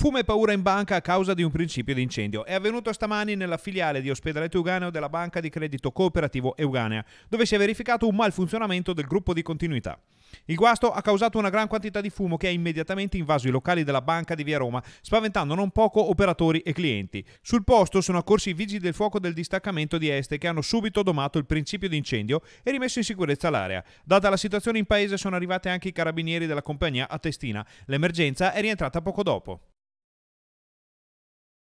Fumo e paura in banca a causa di un principio di incendio. È avvenuto stamani nella filiale di Ospedale Euganeo della Banca di Credito Cooperativo Euganea, dove si è verificato un malfunzionamento del gruppo di continuità. Il guasto ha causato una gran quantità di fumo che ha immediatamente invaso i locali della banca di Via Roma, spaventando non poco operatori e clienti. Sul posto sono accorsi i vigili del fuoco del distaccamento di Este che hanno subito domato il principio di incendio e rimesso in sicurezza l'area. Data la situazione in paese sono arrivati anche i carabinieri della compagnia a Testina. L'emergenza è rientrata poco dopo.